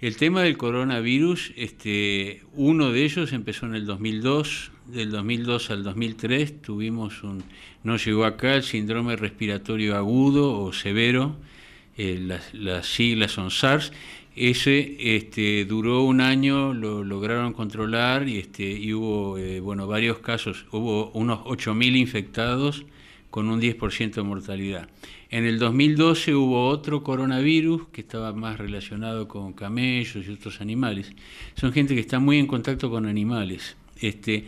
El tema del coronavirus, este, uno de ellos empezó en el 2002, del 2002 al 2003 tuvimos un, no llegó acá el síndrome respiratorio agudo o severo, eh, las, siglas son SARS, ese este, duró un año, lo lograron controlar y, este, hubo eh, bueno, varios casos, hubo unos 8.000 infectados, con un 10% de mortalidad. En el 2012 hubo otro coronavirus que estaba más relacionado con camellos y otros animales. Son gente que está muy en contacto con animales. Este,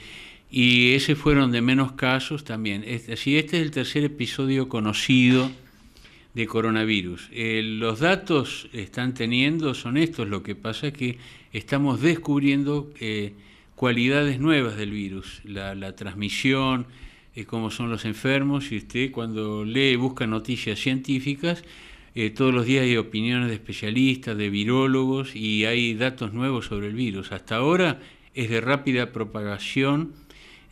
y ese fueron de menos casos también. así, este es el tercer episodio conocido de coronavirus. Eh, los datos están teniendo son estos, lo que pasa es que estamos descubriendo eh, cualidades nuevas del virus, la, la transmisión, como cómo son los enfermos y usted cuando lee, y busca noticias científicas, eh, todos los días hay opiniones de especialistas, de virólogos y hay datos nuevos sobre el virus. Hasta ahora es de rápida propagación,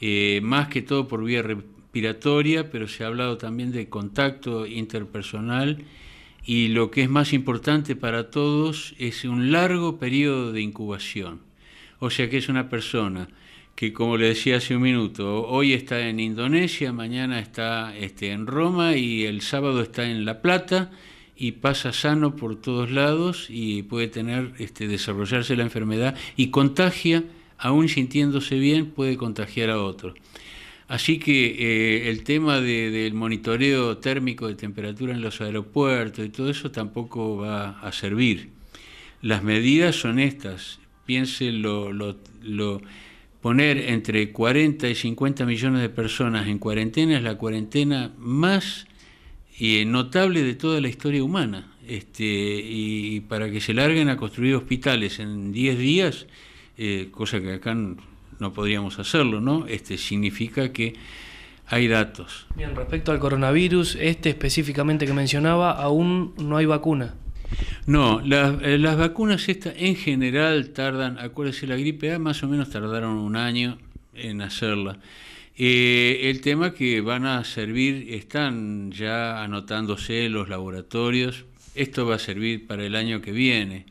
eh, más que todo por vía respiratoria, pero se ha hablado también de contacto interpersonal y lo que es más importante para todos es un largo periodo de incubación. O sea que es una persona que como le decía hace un minuto, hoy está en Indonesia, mañana está este, en Roma y el sábado está en La Plata y pasa sano por todos lados y puede tener, este, desarrollarse la enfermedad y contagia, aún sintiéndose bien, puede contagiar a otro. Así que eh, el tema del monitoreo térmico de temperatura en los aeropuertos y todo eso tampoco va a servir. Las medidas son estas. Piense lo poner entre 40 y 50 millones de personas en cuarentena es la cuarentena más y eh, notable de toda la historia humana. Este, y para que se larguen a construir hospitales en 10 días, eh, cosa que acá no podríamos hacerlo, ¿no? Este, significa que hay datos. Bien, respecto al coronavirus, este específicamente que mencionaba, aún no hay vacuna. No, eh, las vacunas estas en general tardan, acuérdense, la gripe A más o menos tardaron un año en hacerla. Eh, el tema que van a servir, están ya anotándose los laboratorios, esto va a servir para el año que viene.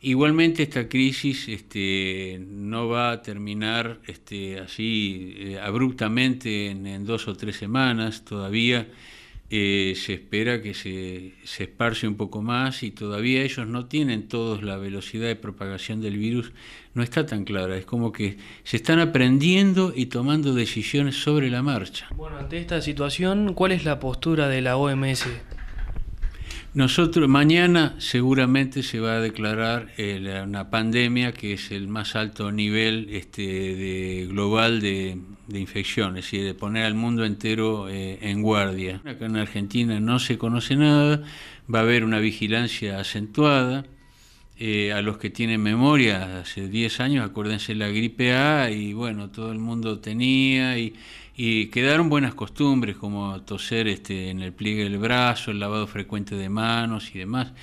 Igualmente esta crisis este, no va a terminar este, así eh, abruptamente en dos o tres semanas todavía eh, se espera que se, se esparce un poco más y todavía ellos no tienen todos la velocidad de propagación del virus, no está tan clara, es como que se están aprendiendo y tomando decisiones sobre la marcha. Bueno, ante esta situación, ¿cuál es la postura de la OMS? Nosotros mañana seguramente se va a declarar eh, una pandemia que es el más alto nivel este, de, global de, de infecciones y de poner al mundo entero eh, en guardia. Acá en Argentina no se conoce nada, va a haber una vigilancia acentuada. Eh, a los que tienen memoria, hace 10 años, acuérdense la gripe A, y bueno, todo el mundo tenía, y, quedaron buenas costumbres como toser este, en el pliegue del brazo, el lavado frecuente de manos y demás,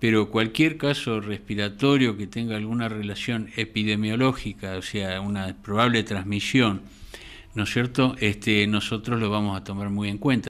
pero cualquier caso respiratorio que tenga alguna relación epidemiológica, o sea, una probable transmisión ¿no es cierto? Este, nosotros lo vamos a tomar muy en cuenta.